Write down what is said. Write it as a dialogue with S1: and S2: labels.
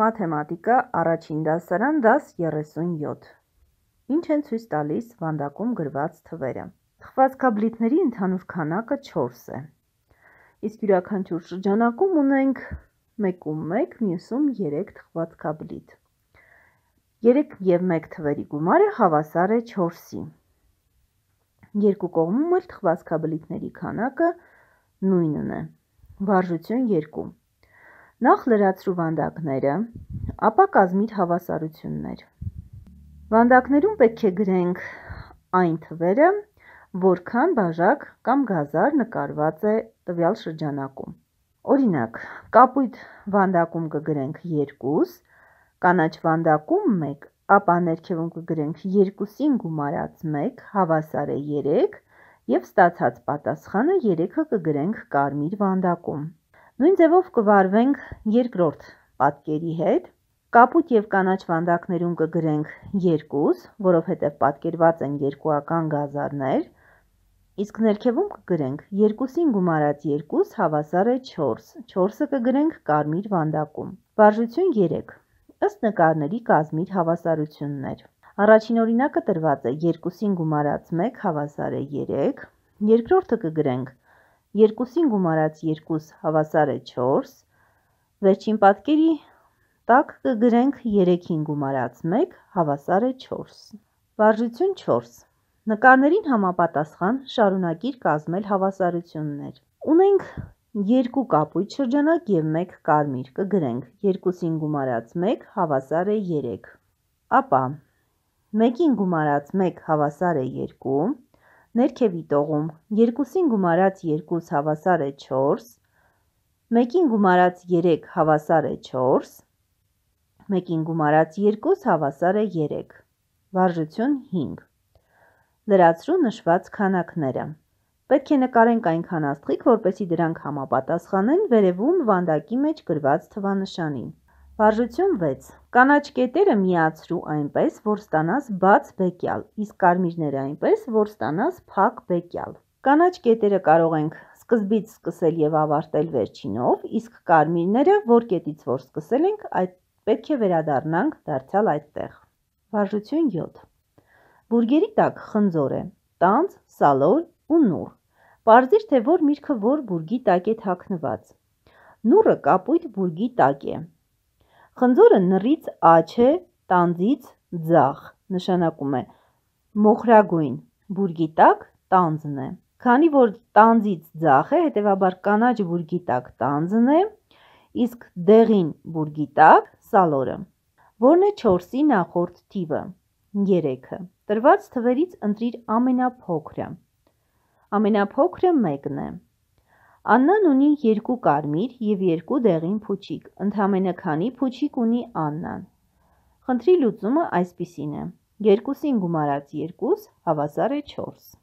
S1: Մաթեմատիկա առաջին դասարան դաս 37։ Ինչ են ցույց տալիս վանդակում գրված թվերը։ Թխվածքաբլիթների ընդհանուր քանակը 4 է։ Իսկ յուրաքանչյուր շրջանակում ունենք 1-ում 1, մյուսում 3 թխվածքաբլիթ։ 3 եւ 1 թվերի գումարը հավասար է 4-ի։ Երկու կողմում էլ թխվածքաբլիթների քանակը նույնն է։ Վարժություն 2 Նախ լրացրու վանդակները, ապա կազմիր հավասարություններ։ Վանդակներում պետք է գրենք այն թվերը, որքան բաժակ կամ գազար նկարված է տվյալ շրջանակում։ Օրինակ, կապույտ վանդակում կգրենք 2, կանաչ վանդակում 1, ապա ներքևում կգրենք 2-ին գումարած 1 հավասար է 3 եւ ստացած պատասխանը 3-ը կգրենք կարմիր վանդակում։ Նույն ձևով կվարվենք երկրորդ պատկերի հետ, կապուտ և կանաչ վանդակներում կգրենք երկուս, որովհետև պատկերված են երկուական գազարներ, իսկ ներքևում կգրենք երկուսին գումարած երկուս հավասար է չորս, չորսը կգրենք կարմիր վանդակում։ Վարժություն երեկ, աստ նկարների կազմիր հավասարություններ։ Առաջին օրինակը տրված է երկուսին գումարած մեկ հավասար է երեկ, երկրորդը կգրենք երկուսին գումարած երկուս հավասար է չորս, վերջին պատկերի տակ կգրենք երեքին գումարած մեկ հավասար է չորս։ Վարժություն չորս։ Նկարներին համապատասխան շարունակիր կազմել հավասարություններ։ Ունենք երկու կապույտ շրջանակ և մեկ կարմիր կգրենք երկուսին գումարած մեկ հավասար է երեք։ Ապա մեկին գումարած մեկ հավասար է երկու, ներքևի տողում, երկուսին գումարած երկուս հավասար է չորս, մեկին գումարած երեկ հավասար է չորս, մեկին գումարած երկուս հավասար է երեկ, վարժություն հինգ, լրացրու նշված քանակները։ Պետք է նկարենք այնքան աստղիկ, որպեսի դրանք համապատասխանեն վերևում վանդակի մեջ գրված թվանշանին։ Վարժություն 6. Կանաչ կետերը միացրու այնպես, որ ստանաս բաց բեկյալ, իսկ կարմիրները այնպես, որ ստանաս փակ բեկյալ։ Կանաչ կետերը կարող ենք սկզբից սկսել եւ ավարտել վերջինով, իսկ կարմիրները, որ կետից որ սկսել ենք, այդ պետք է վերադառնանք դարձյալ այդտեղ։ Վարժություն 7։ Բուրգերի տակ խնձոր է, տանց, սալոր ու նուռ։ Պարզիր թե որ միրգը որ բուրգի տակ է թաքնված։ Նուռը կապույտ բուրգի տակ է, Խնձորը նռից աջ է, տանձից ձախ, նշանակում է մոխրագույն, բուրգի տակ տանձն է։ Քանի որ տանձից ձախ է, հետևաբար կանաչ բուրգի տակ տանձն է, իսկ դեղին բուրգի տակ սալորը։ Որն է 4-ի նախորդ թիվը։ 3-ը։ Տրված թվերից ընտրիր ամենափոքրը։ Ամենափոքրը 1-ն է։ Աննան ունի երկու կարմիր և երկու դեղին փուչիկ, ընդամենը քանի փուչիկ ունի Աննան։ Խնդրի լուծումը այսպիսին է. երկուսին գումարած երկուս հավասար է չորս։